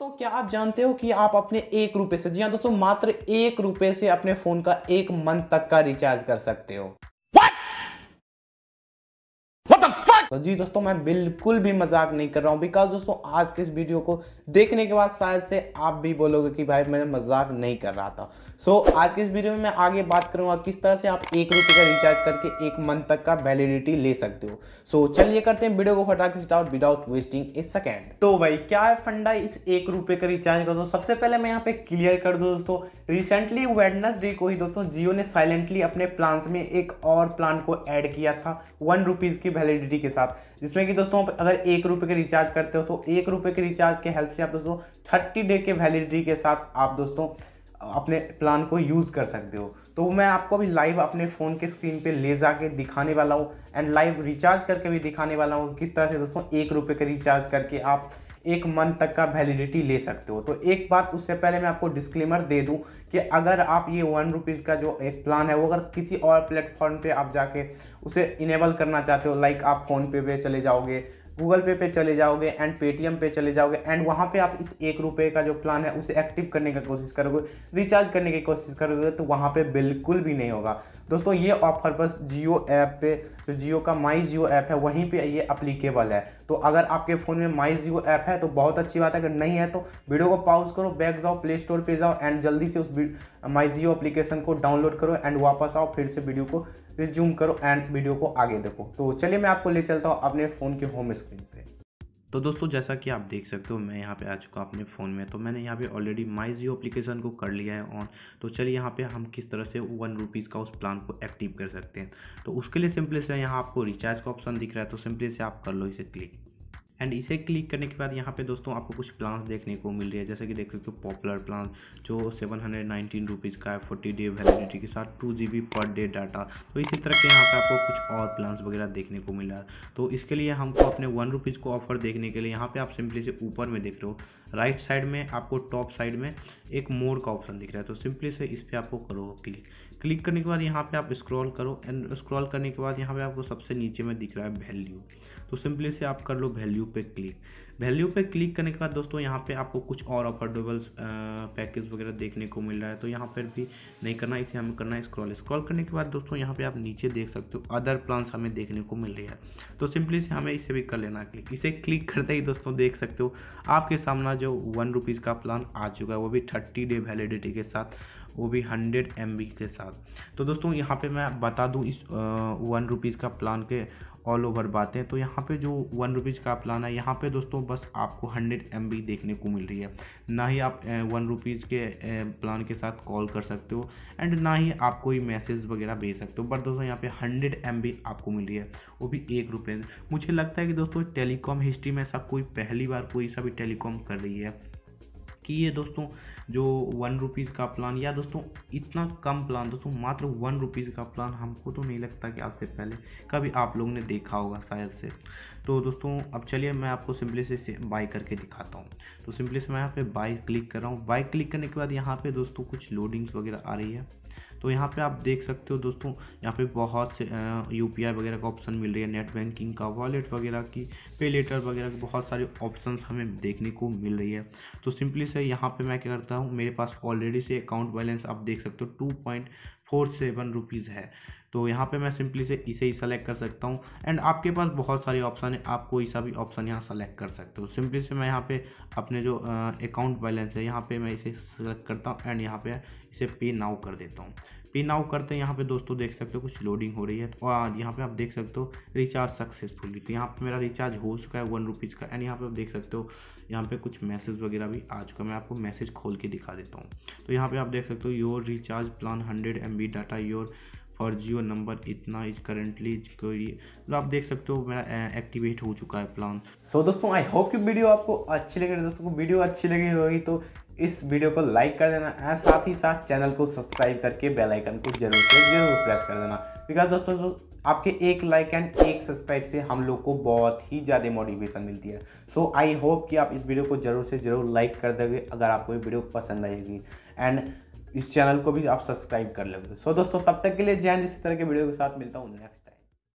दोस्तों क्या आप जानते हो कि आप अपने एक रुपये से जी हाँ दोस्तों मात्र एक रुपये से अपने फ़ोन का एक मंथ तक का रिचार्ज कर सकते हो तो जी दोस्तों मैं बिल्कुल भी मजाक नहीं कर रहा हूँ बिकॉज दोस्तों आज के इस वीडियो को देखने के बाद शायद से आप भी बोलोगे कि भाई मैं मजाक नहीं कर रहा था सो so, आज के इस वीडियो में मैं आगे बात करूंगा किस तरह से आप एक रुपये का रिचार्ज करके एक मंथ तक का वैलिडिटी ले सकते हो सो so, चलिए करते हैं वीडियो को फटाक start without wasting a second तो भाई क्या है फंडा इस एक रुपये का रिचार्ज कर दो सबसे पहले मैं यहाँ पे क्लियर कर दूँ दोस्तों रिसेंटली वेडनेसडे को ही दोस्तों जियो ने साइलेंटली अपने प्लान में एक और प्लान को एड किया था वन रुपीज़ की वैलिडिटी के साथ साथ जिसमें कि दोस्तों आप अगर एक रुपये के रिचार्ज करते हो तो एक रुपये के रिचार्ज के हेल्प से आप दोस्तों थर्टी डे के वैलिडिटी के साथ आप दोस्तों अपने प्लान को यूज़ कर सकते हो तो मैं आपको अभी लाइव अपने फ़ोन के स्क्रीन पे ले जा जाके दिखाने वाला हूँ एंड लाइव रिचार्ज करके भी दिखाने वाला हूँ किस तरह से दोस्तों एक रुपये का रिचार्ज करके आप एक मंथ तक का वैलिडिटी ले सकते हो तो एक बात उससे पहले मैं आपको डिस्क्लेमर दे दूं कि अगर आप ये वन रुपीज़ का जो एक प्लान है वो अगर किसी और प्लेटफॉर्म पे आप जाके उसे इनेबल करना चाहते हो लाइक आप फ़ोनपे पे चले जाओगे गूगल पे पे चले जाओगे एंड पेटीएम पे चले जाओगे एंड वहाँ पे आप इस एक रुपये का जो प्लान है उसे एक्टिव करने की कोशिश करोगे रिचार्ज करने की कोशिश करोगे तो वहाँ पे बिल्कुल भी नहीं होगा दोस्तों ये ऑफर बस जियो ऐप पे जो जियो का माई जियो ऐप है वहीं पे ये अप्लीकेबल है तो अगर आपके फ़ोन में माई जियो ऐप है तो बहुत अच्छी बात है अगर नहीं है तो वीडियो को पॉज करो बैक जाओ प्ले स्टोर पर जाओ एंड जल्दी से उस माई जियो अप्लीकेशन को डाउनलोड करो एंड वापस आओ फिर से वीडियो को रिज्यूम करो एंड वीडियो को आगे देखो तो चलिए मैं आपको ले चलता हूँ अपने फ़ोन के होम स्क्रीन पर तो दोस्तों जैसा कि आप देख सकते हो मैं यहाँ पे आ चुका हूँ अपने फ़ोन में तो मैंने यहाँ पे ऑलरेडी माई जियो अप्लीकेशन को कर लिया है ऑन तो चलिए यहाँ पे हम किस तरह से वन रुपीज़ का उस प्लान को एक्टिव कर सकते हैं तो उसके लिए सिंपली से यहाँ आपको रिचार्ज का ऑप्शन दिख रहा है तो सिंपली से आप कर लो इसे क्लिक एंड इसे क्लिक करने के बाद यहाँ पे दोस्तों आपको कुछ प्लान्स देखने को मिल रही है जैसे कि देख सकते हो पॉपुलर प्लान जो सेवन हंड्रेड नाइनटीन रुपीज़ का है फोर्टी डे वैलिडिटी के साथ two G B per day data तो इसी तरह के यहाँ पे आपको कुछ और प्लान वगैरह देखने को मिल रहा है तो इसके लिए हमको अपने वन रुपीज़ को ऑफर देखने के लिए यहाँ पर आप सिंपली से ऊपर में देख रहे हो राइट साइड में आपको टॉप साइड में एक मोड का ऑप्शन दिख रहा है तो सिंपली से इस पर आपको करो क्लिक क्लिक करने के बाद यहाँ पे आप स्क्रॉल करो एंड स्क्रॉल करने के बाद यहाँ पे आपको सबसे नीचे में दिख रहा है वैल्यू तो सिंपली से आप कर लो वैल्यू पे क्लिक वैल्यू पे क्लिक करने के बाद दोस्तों यहाँ पे आपको कुछ और अफोर्डेबल पैकेज वगैरह देखने को मिल रहा है तो यहाँ पर भी नहीं करना इसे हमें करना है स्क्रॉल स्क्रॉल करने के बाद दोस्तों यहाँ पे आप नीचे देख सकते हो अदर प्लान हमें देखने को मिल रही है तो सिंपली से हमें इसे भी कर लेना क्लिक इसे क्लिक करते ही दोस्तों देख सकते हो आपके सामना जो वन रुपीज़ का प्लान आ चुका है वो भी थर्टी डे वैलिडिटी के साथ वो भी हंड्रेड एम के साथ तो दोस्तों यहाँ पे मैं बता दूँ इस वन रुपीज़ का प्लान के ऑल ओवर बातें तो यहाँ पे जो वन रुपीज़ का प्लान है यहाँ पे दोस्तों बस आपको हंड्रेड एम देखने को मिल रही है ना ही आप वन रुपीज़ के प्लान के साथ कॉल कर सकते हो एंड ना ही आप कोई मैसेज वगैरह भेज सकते हो बट दोस्तों यहाँ पे हंड्रेड एम आपको मिल रही है वो भी एक रुपये मुझे लगता है कि दोस्तों टेलीकॉम हिस्ट्री में ऐसा कोई पहली बार कोई सा भी टेलीकॉम कर रही है कि ये दोस्तों जो वन रुपीज़ का प्लान या दोस्तों इतना कम प्लान दोस्तों मात्र वन रुपीज़ का प्लान हमको तो नहीं लगता कि आज से पहले कभी आप लोगों ने देखा होगा शायद से तो दोस्तों अब चलिए मैं आपको सिंपली से बाई करके दिखाता हूँ तो सिंपली से मैं यहाँ पे बाय क्लिक कर रहा हूँ बाय क्लिक करने के बाद यहाँ पे दोस्तों कुछ लोडिंग्स वगैरह आ रही है तो यहाँ पे आप देख सकते हो दोस्तों यहाँ पे बहुत से यू वगैरह का ऑप्शन मिल रही है नेट बैंकिंग का वॉलेट वगैरह की पे लेटर वगैरह की बहुत सारे ऑप्शन हमें देखने को मिल रही है तो सिंपली से यहाँ पर मैं क्या करता हूँ मेरे पास ऑलरेडी से अकाउंट बैलेंस आप देख सकते हो two point four seven rupees है तो यहाँ पे मैं सिंपली से इसे ही सेलेक्ट कर सकता हूँ एंड आपके पास बहुत सारे ऑप्शन है आप कोई सा भी ऑप्शन यहाँ सेलेक्ट कर सकते हो सिंपली से मैं यहाँ पे अपने जो अकाउंट बैलेंस है यहाँ पे मैं इसे सेलेक्ट करता हूँ एंड यहाँ पे इसे पे नाउ कर देता हूँ पे नाउ करते हैं यहाँ पे दोस्तों देख सकते हो कुछ लोडिंग हो रही है तो और यहाँ पे आप देख सकते हो रिचार्ज सक्सेसफुल तो यहाँ पे मेरा रिचार्ज हो चुका है वन रुपीज़ का एंड यहाँ पे आप देख सकते हो यहाँ पे कुछ मैसेज वगैरह भी आ चुका है मैं आपको मैसेज खोल के दिखा देता हूँ तो यहाँ पे आप देख सकते हो your recharge plan hundred M data your और जियो नंबर इतना इज करेंटली तो आप देख सकते हो मेरा एक्टिवेट हो चुका है प्लान सो so, दोस्तों आई होप कि वीडियो आपको अच्छी लगी दोस्तों को वीडियो अच्छी लगी होगी तो इस वीडियो को लाइक कर देना एंड साथ ही साथ चैनल को सब्सक्राइब करके बेल आइकन को जरूर से जरूर प्रेस कर देना बिकॉज दोस्तों जो आपके एक लाइक एंड एक सब्सक्राइब से हम लोग को बहुत ही ज़्यादा मोटिवेशन मिलती है सो आई होप कि आप इस वीडियो को जरूर से जरूर लाइक कर देंगे अगर आपको ये वीडियो पसंद आएगी एंड इस चैनल को भी आप सब्सक्राइब कर लेंगे सो दोस्तों तब तक के लिए जैन इसी तरह के वीडियो के साथ मिलता हूँ नेक्स्ट